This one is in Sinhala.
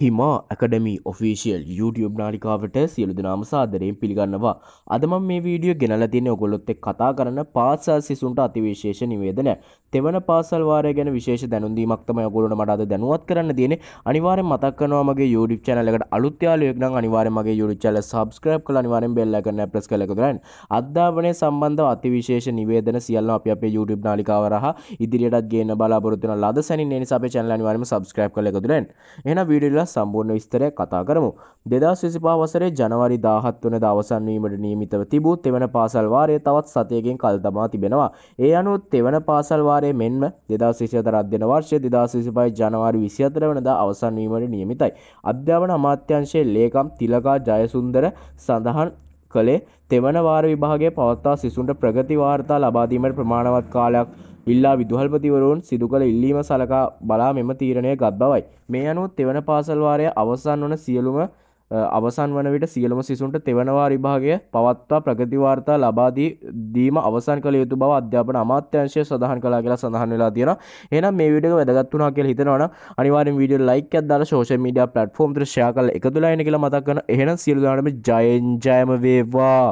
හිමා ඇකඩමි ඔෆිසිියල් YouTube නාලිකාවට සියලු දෙනාම සාදරයෙන් පිළිගන්නවා අදම මේ වීඩිය ගෙනල තින ඔගොලොත් එක් කතා කරන පාසල් සිසුන්ට අතිවිශේෂ නිවේදන තෙවන පාසල්වාරය ගැන විශේෂ දැනුදීමක් තමයි ඔගොලට මට අද දැනුවත් කරන්න තියෙන අනිවාරෙන් මතක් කරනවා මගේ YouTube channel එකට අලුත් යාළුවෙක් නම් අනිවාර්යෙන් මගේ YouTube channel subscribe කරලා අනිවාර්යෙන් bell icon එක press කරලා කරන්න අධ්‍යාපනය සම්බන්ධව අතිවිශේෂ නිවේදන සියල්ලම අපි අපේ YouTube නාලිකාව රහා ඉදිරියටත් ගේන්න බලාපොරොත්තු වෙන ලද සැනින් ඒ නිසා අපේ channel අනිවාර්යෙන්ම subscribe කරලා එකතු වෙන්න එහෙනම් වීඩියෝ සම්බූර්ණ විස්තරයක් කතා කරමු. දෙදස් විසිපා වසරේ ජනවරි දාහත් වන දවසන්වීමට නියමිතව තිබූ තෙවන පාසල්වාරය තවත් සතියගෙන් කල් දමා තිබෙනවා. ඒ අනුව තෙවන පාසල්වාරය මෙන්ම දෙදස් විසිතර අධ්‍යන වර්ෂය දෙදස් විසිපයි ජනවාරි විසිහතර වනදා අවසන්වීමට නියමිතයි. අධ්‍යාපන අමාත්‍යංශයේ ලේකම් තිලකා ජයසුන්දර සඳහන් කළේ තෙවන වාර විභාගය පවත්තා සිසුන්ට ප්‍රගති වාර්තා ලබාදීමට ප්‍රමාණවත් කාලයක් ඉල්ලා විදුහල්පතිවරුන් සිදුකළ ඉල්ලීම සලකා බලා මෙම තීරණය ගත් බවයි. මේ අනුව තෙවන පාසල්වාරය අවසන් වන සියලුම අවසන් වන විට සියලුම සිසුන්ට තෙවනවා විභාගය පවත්වා ප්‍රගතිවාර්තා ලබාදී දීම අවසන් කළ යුතු බව අධ්‍යාපන අමාත්‍යංශය සඳහන් කලා කියලා සඳහන් වෙලා තියෙන එනම් මේ විඩියක වැදගත් වුණා කියලා හිතනවනම් අනිවාර්යෙන් වීඩියෝ ලයික් එකක් දාලා සෝෂල් මීඩියා ප්ලැට්ෆෝම් වල ෂෙයා කරලා එකතු වෙලා ඉන්න කියලා මතක් කරන එහෙනම් සියලු දෙනාටම ජයෙන් ජයම වේවා